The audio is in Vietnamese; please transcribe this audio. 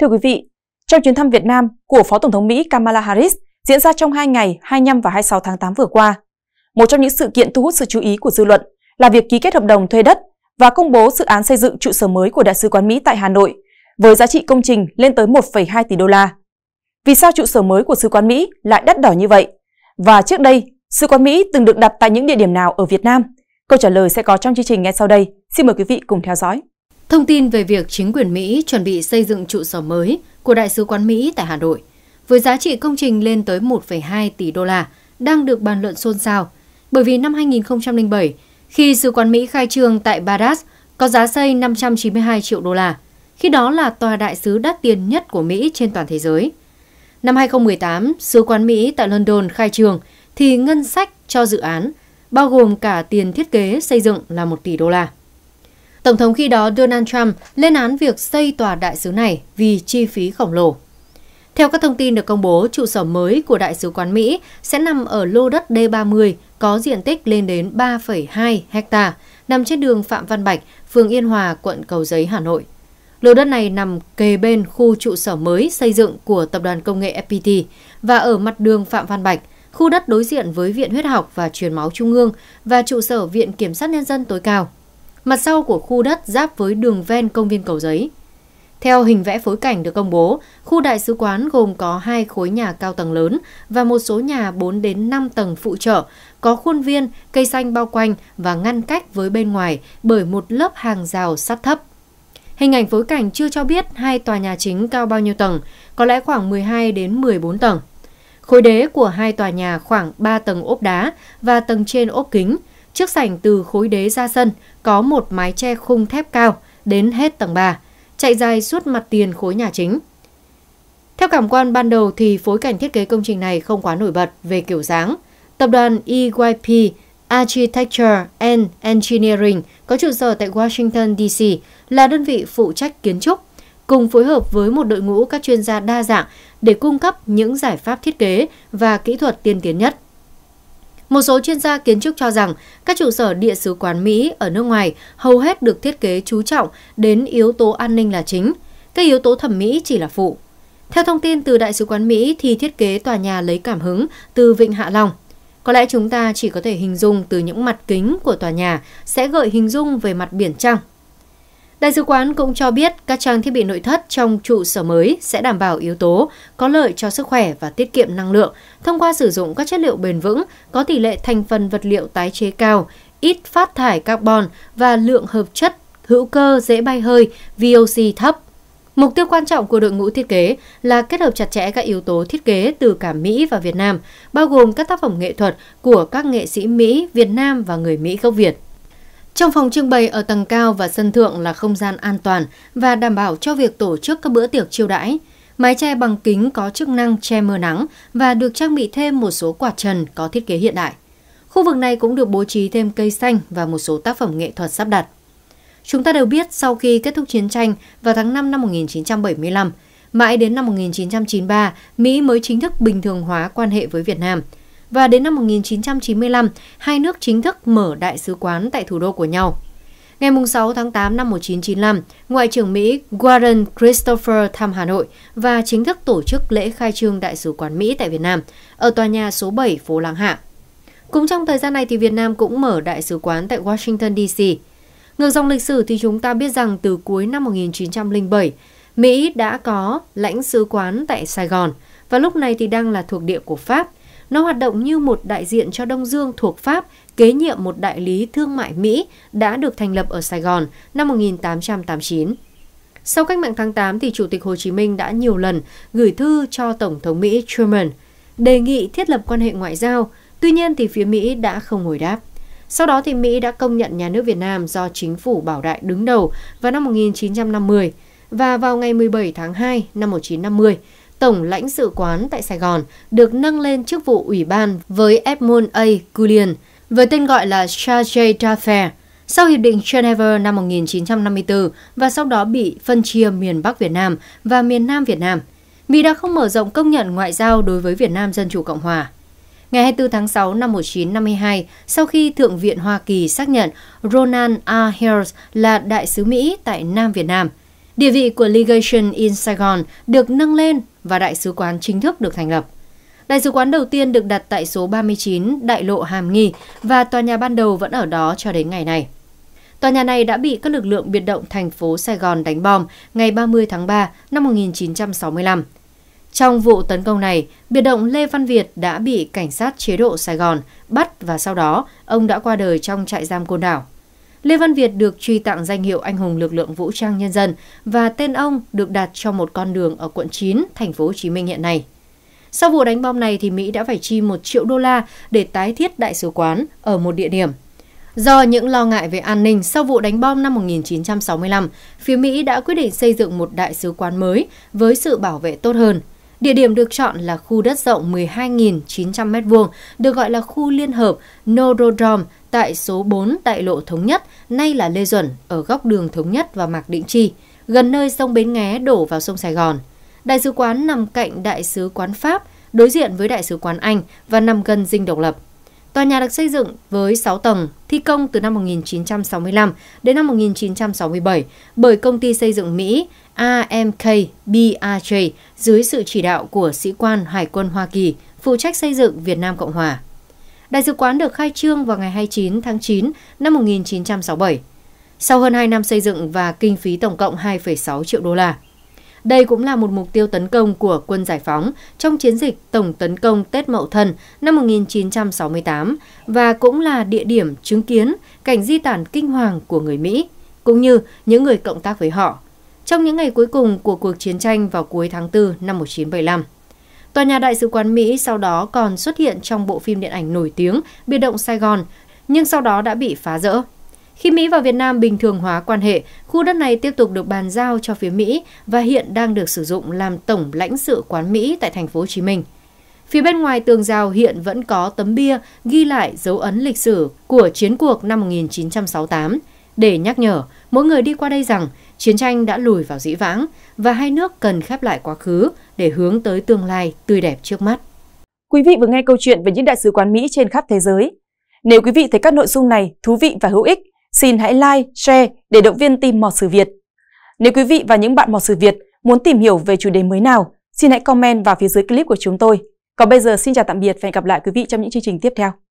Thưa quý vị, trong chuyến thăm Việt Nam của Phó Tổng thống Mỹ Kamala Harris diễn ra trong 2 ngày 25 và 26 tháng 8 vừa qua, một trong những sự kiện thu hút sự chú ý của dư luận là việc ký kết hợp đồng thuê đất và công bố dự án xây dựng trụ sở mới của Đại sứ quán Mỹ tại Hà Nội với giá trị công trình lên tới 1,2 tỷ đô la. Vì sao trụ sở mới của sứ quán Mỹ lại đắt đỏ như vậy? Và trước đây, sứ quán Mỹ từng được đặt tại những địa điểm nào ở Việt Nam? Câu trả lời sẽ có trong chương trình ngay sau đây. Xin mời quý vị cùng theo dõi. Thông tin về việc chính quyền Mỹ chuẩn bị xây dựng trụ sở mới của Đại sứ quán Mỹ tại Hà Nội, với giá trị công trình lên tới 1,2 tỷ đô la, đang được bàn luận xôn xao. Bởi vì năm 2007, khi Sứ quán Mỹ khai trương tại Baghdad, có giá xây 592 triệu đô la, khi đó là tòa đại sứ đắt tiền nhất của Mỹ trên toàn thế giới. Năm 2018, Sứ quán Mỹ tại London khai trường thì ngân sách cho dự án, bao gồm cả tiền thiết kế xây dựng là 1 tỷ đô la. Tổng thống khi đó Donald Trump lên án việc xây tòa đại sứ này vì chi phí khổng lồ. Theo các thông tin được công bố, trụ sở mới của Đại sứ quán Mỹ sẽ nằm ở lô đất D30 có diện tích lên đến 3,2 hecta, nằm trên đường Phạm Văn Bạch, phường Yên Hòa, quận Cầu Giấy, Hà Nội. Lô đất này nằm kề bên khu trụ sở mới xây dựng của Tập đoàn Công nghệ FPT và ở mặt đường Phạm Văn Bạch, khu đất đối diện với Viện Huyết học và Truyền máu Trung ương và trụ sở Viện Kiểm sát Nhân dân tối cao mặt sau của khu đất giáp với đường ven công viên Cầu Giấy. Theo hình vẽ phối cảnh được công bố, khu đại sứ quán gồm có hai khối nhà cao tầng lớn và một số nhà 4 đến 5 tầng phụ trợ, có khuôn viên, cây xanh bao quanh và ngăn cách với bên ngoài bởi một lớp hàng rào sắt thấp. Hình ảnh phối cảnh chưa cho biết hai tòa nhà chính cao bao nhiêu tầng, có lẽ khoảng 12 đến 14 tầng. Khối đế của hai tòa nhà khoảng 3 tầng ốp đá và tầng trên ốp kính – Trước sảnh từ khối đế ra sân có một mái che khung thép cao đến hết tầng 3, chạy dài suốt mặt tiền khối nhà chính. Theo cảm quan ban đầu thì phối cảnh thiết kế công trình này không quá nổi bật về kiểu dáng. Tập đoàn EYP Architecture and Engineering có trụ sở tại Washington DC là đơn vị phụ trách kiến trúc, cùng phối hợp với một đội ngũ các chuyên gia đa dạng để cung cấp những giải pháp thiết kế và kỹ thuật tiên tiến nhất. Một số chuyên gia kiến trúc cho rằng các trụ sở địa sứ quán Mỹ ở nước ngoài hầu hết được thiết kế chú trọng đến yếu tố an ninh là chính, các yếu tố thẩm mỹ chỉ là phụ. Theo thông tin từ Đại sứ quán Mỹ thì thiết kế tòa nhà lấy cảm hứng từ Vịnh Hạ Long. Có lẽ chúng ta chỉ có thể hình dung từ những mặt kính của tòa nhà sẽ gợi hình dung về mặt biển trăng. Đại sứ quán cũng cho biết các trang thiết bị nội thất trong trụ sở mới sẽ đảm bảo yếu tố có lợi cho sức khỏe và tiết kiệm năng lượng thông qua sử dụng các chất liệu bền vững có tỷ lệ thành phần vật liệu tái chế cao, ít phát thải carbon và lượng hợp chất hữu cơ dễ bay hơi VOC thấp. Mục tiêu quan trọng của đội ngũ thiết kế là kết hợp chặt chẽ các yếu tố thiết kế từ cả Mỹ và Việt Nam, bao gồm các tác phẩm nghệ thuật của các nghệ sĩ Mỹ, Việt Nam và người Mỹ gốc Việt. Trong phòng trưng bày ở tầng cao và sân thượng là không gian an toàn và đảm bảo cho việc tổ chức các bữa tiệc chiêu đãi. Mái che bằng kính có chức năng che mưa nắng và được trang bị thêm một số quạt trần có thiết kế hiện đại. Khu vực này cũng được bố trí thêm cây xanh và một số tác phẩm nghệ thuật sắp đặt. Chúng ta đều biết sau khi kết thúc chiến tranh vào tháng 5 năm 1975, mãi đến năm 1993, Mỹ mới chính thức bình thường hóa quan hệ với Việt Nam – và đến năm 1995, hai nước chính thức mở đại sứ quán tại thủ đô của nhau. Ngày 6 tháng 8 năm 1995, Ngoại trưởng Mỹ Warren Christopher thăm Hà Nội và chính thức tổ chức lễ khai trương Đại sứ quán Mỹ tại Việt Nam ở tòa nhà số 7 phố Láng Hạ. Cũng trong thời gian này thì Việt Nam cũng mở đại sứ quán tại Washington DC. Ngược dòng lịch sử thì chúng ta biết rằng từ cuối năm 1907, Mỹ đã có lãnh sứ quán tại Sài Gòn và lúc này thì đang là thuộc địa của Pháp – nó hoạt động như một đại diện cho Đông Dương thuộc Pháp, kế nhiệm một đại lý thương mại Mỹ đã được thành lập ở Sài Gòn năm 1889. Sau cách mạng tháng 8 thì Chủ tịch Hồ Chí Minh đã nhiều lần gửi thư cho Tổng thống Mỹ Truman đề nghị thiết lập quan hệ ngoại giao, tuy nhiên thì phía Mỹ đã không hồi đáp. Sau đó thì Mỹ đã công nhận nhà nước Việt Nam do chính phủ Bảo Đại đứng đầu vào năm 1950 và vào ngày 17 tháng 2 năm 1950, Tổng lãnh sự quán tại Sài Gòn được nâng lên chức vụ ủy ban với Edmund A. Cullian với tên gọi là Charge d'Affaires sau Hiệp định Geneva năm 1954 và sau đó bị phân chia miền Bắc Việt Nam và miền Nam Việt Nam. Mỹ đã không mở rộng công nhận ngoại giao đối với Việt Nam Dân Chủ Cộng Hòa. Ngày 24 tháng 6 năm 1952, sau khi Thượng viện Hoa Kỳ xác nhận Ronald A. Harris là đại sứ Mỹ tại Nam Việt Nam, Địa vị của Legation in Saigon được nâng lên và đại sứ quán chính thức được thành lập. Đại sứ quán đầu tiên được đặt tại số 39 Đại lộ Hàm Nghi và tòa nhà ban đầu vẫn ở đó cho đến ngày này. Tòa nhà này đã bị các lực lượng biệt động thành phố Sài Gòn đánh bom ngày 30 tháng 3 năm 1965. Trong vụ tấn công này, biệt động Lê Văn Việt đã bị cảnh sát chế độ Sài Gòn bắt và sau đó ông đã qua đời trong trại giam Côn Đảo. Lê Văn Việt được truy tặng danh hiệu anh hùng lực lượng vũ trang nhân dân và tên ông được đặt cho một con đường ở quận 9, thành phố Hồ Chí Minh hiện nay. Sau vụ đánh bom này thì Mỹ đã phải chi 1 triệu đô la để tái thiết đại sứ quán ở một địa điểm. Do những lo ngại về an ninh sau vụ đánh bom năm 1965, phía Mỹ đã quyết định xây dựng một đại sứ quán mới với sự bảo vệ tốt hơn Địa điểm được chọn là khu đất rộng 12.900 m2, được gọi là khu liên hợp Norodrom tại số 4 Đại lộ Thống Nhất, nay là Lê Duẩn, ở góc đường Thống Nhất và Mạc Định Chi, gần nơi sông Bến Nghé đổ vào sông Sài Gòn. Đại sứ quán nằm cạnh Đại sứ quán Pháp, đối diện với Đại sứ quán Anh và nằm gần dinh độc lập. Tòa nhà được xây dựng với 6 tầng, thi công từ năm 1965 đến năm 1967 bởi công ty xây dựng Mỹ AMK BRJ dưới sự chỉ đạo của sĩ quan Hải quân Hoa Kỳ phụ trách xây dựng Việt Nam Cộng Hòa. Đại sứ quán được khai trương vào ngày 29 tháng 9 năm 1967. Sau hơn 2 năm xây dựng và kinh phí tổng cộng 2,6 triệu đô la, đây cũng là một mục tiêu tấn công của quân giải phóng trong chiến dịch tổng tấn công Tết Mậu Thân năm 1968 và cũng là địa điểm chứng kiến cảnh di tản kinh hoàng của người Mỹ, cũng như những người cộng tác với họ. Trong những ngày cuối cùng của cuộc chiến tranh vào cuối tháng 4 năm 1975, Tòa nhà Đại sứ quán Mỹ sau đó còn xuất hiện trong bộ phim điện ảnh nổi tiếng Biệt động Sài Gòn, nhưng sau đó đã bị phá rỡ. Khi Mỹ và Việt Nam bình thường hóa quan hệ, khu đất này tiếp tục được bàn giao cho phía Mỹ và hiện đang được sử dụng làm tổng lãnh sự quán Mỹ tại thành phố Hồ Chí Minh. Phía bên ngoài tường rào hiện vẫn có tấm bia ghi lại dấu ấn lịch sử của chiến cuộc năm 1968 để nhắc nhở mỗi người đi qua đây rằng chiến tranh đã lùi vào dĩ vãng và hai nước cần khép lại quá khứ để hướng tới tương lai tươi đẹp trước mắt. Quý vị vừa nghe câu chuyện về những đại sứ quán Mỹ trên khắp thế giới. Nếu quý vị thấy các nội dung này thú vị và hữu ích, xin hãy like, share để động viên team Mò sử Việt. Nếu quý vị và những bạn Mò sử Việt muốn tìm hiểu về chủ đề mới nào, xin hãy comment vào phía dưới clip của chúng tôi. Còn bây giờ xin chào tạm biệt và hẹn gặp lại quý vị trong những chương trình tiếp theo.